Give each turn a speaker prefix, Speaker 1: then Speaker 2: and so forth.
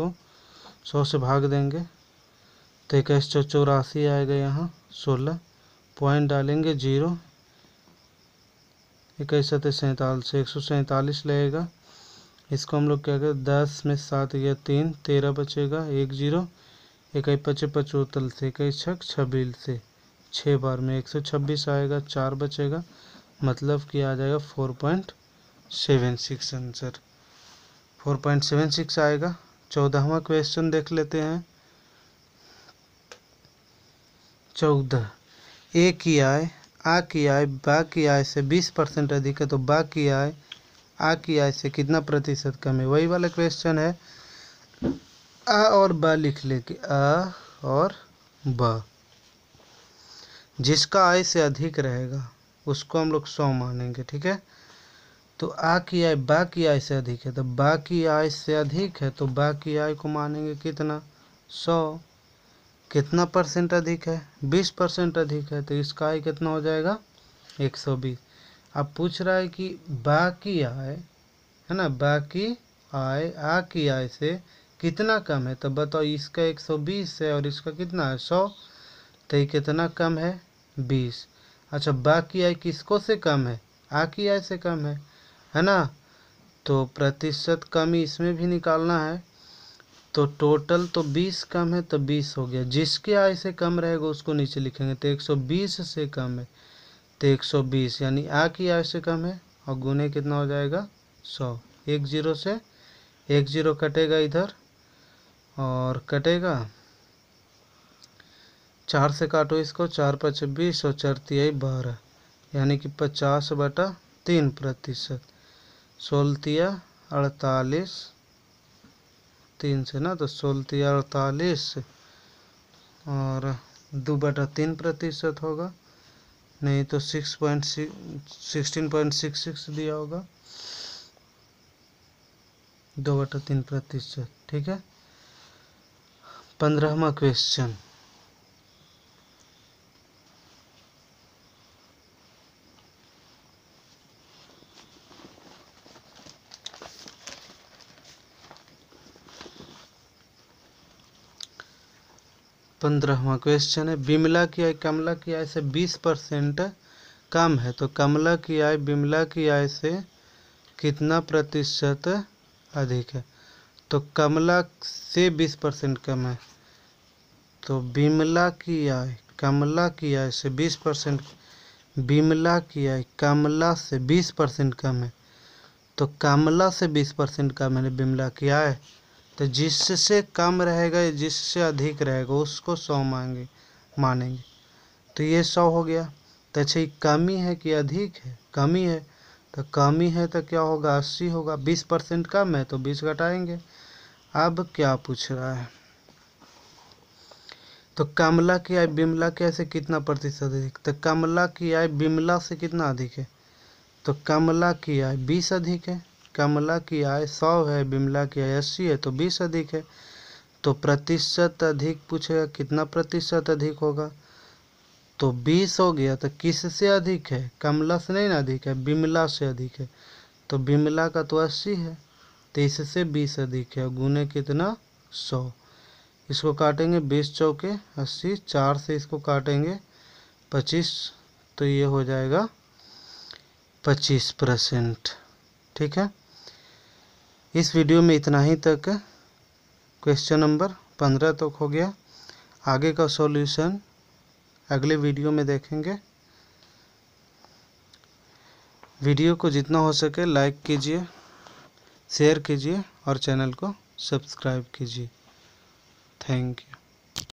Speaker 1: को सौ से भाग देंगे तो इक्कीस सौ चौरासी आएगा यहाँ सोलह पॉइंट डालेंगे जीरो इक्कीस सतह सैंतालीस एक सौ सैंतालीस लगेगा इसको हम लोग क्या करें दस में सात या तीन तेरह बचेगा एक जीरो इक्कीस पचे पचोतल से इक्कीस छक छबील से छः बार में एक सौ छब्बीस आएगा चार बचेगा मतलब कि आ जाएगा four point seven six answer four point seven six आएगा चौदहवा क्वेश्चन देख लेते हैं चौदह ए की आय आ की आय बा की आय से बीस परसेंट अधिक है तो बा की आय आ की आय से कितना प्रतिशत कम है वही वाला क्वेश्चन है आ और बा लिख कि आ और ब जिसका आय से अधिक रहेगा उसको हम लोग सौ मानेंगे ठीक है तो आ की आय बा की आय से अधिक है तो बा की आय से अधिक है तो बा की आय को मानेंगे कितना सौ कितना परसेंट अधिक है बीस परसेंट अधिक है तो इसका आय कितना हो जाएगा एक सौ बीस अब पूछ रहा है कि बा की आय है ना बाकी आय आ की आय से कितना कम है तो बताओ इसका एक सौ बीस है और इसका कितना है सौ तो ये कितना कम है बीस अच्छा बाकी आय किसको से कम है आ की आय से कम है है ना तो प्रतिशत कमी इसमें भी निकालना है तो टोटल तो बीस कम है तो बीस हो गया जिसके आय से कम रहेगा उसको नीचे लिखेंगे तो एक सौ बीस से कम है तो एक सौ बीस यानी आ की आय से कम है और गुने कितना हो जाएगा सौ एक जीरो से एक जीरो कटेगा इधर और कटेगा चार से काटो इसको चार पच्चीस बीस और चरती है बारह यानी कि पचास बटा तीन प्रतिशत सोलतिया अड़तालीस तीन से ना तो सोलतिया अड़तालीस और दो बटा तीन प्रतिशत होगा नहीं तो six point sixteen point six six दिया होगा दो बटा तीन प्रतिशत ठीक है पंद्रहवा क्वेश्चन पंद्रहवा क्वेश्चन है बिमला की आय कमला की आय से बीस परसेंट कम है तो कमला की आय बिमला की आय से कितना प्रतिशत अधिक है तो कमला से बीस परसेंट कम है तो बिमला की आय कमला की आय से बीस परसेंट बिमला की आय कमला से बीस परसेंट कम है तो कमला से बीस परसेंट कम है बिमला की आय तो जिससे कम रहेगा जिससे अधिक रहेगा उसको सौ मांगे मानेंगे तो ये सौ हो गया तो अच्छा ये कमी है कि अधिक है कमी है तो कमी है तो क्या होगा अस्सी होगा बीस परसेंट कम है तो बीस घटाएंगे अब क्या पूछ रहा है तो कमला की आय बिमला के ऐसे कितना प्रतिशत अधिक तो कमला की आय बिमला से कितना अधिक है तो कमला की आय बीस अधिक है कमला की आय सौ है बिमला की आय अस्सी है तो बीस अधिक है तो प्रतिशत अधिक पूछेगा कितना प्रतिशत अधिक होगा तो बीस हो गया तो किस से अधिक है कमला से नहीं ना अधिक है बिमला से अधिक है तो बिमला का तो अस्सी है तो इससे बीस अधिक है गुने कितना सौ इसको काटेंगे बीस चौके अस्सी चार से इसको काटेंगे पच्चीस तो ये हो जाएगा पच्चीस परसेंट ठीक है इस वीडियो में इतना ही तक क्वेश्चन नंबर पंद्रह तक हो गया आगे का सॉल्यूशन अगले वीडियो में देखेंगे वीडियो को जितना हो सके लाइक कीजिए शेयर कीजिए और चैनल को सब्सक्राइब कीजिए थैंक यू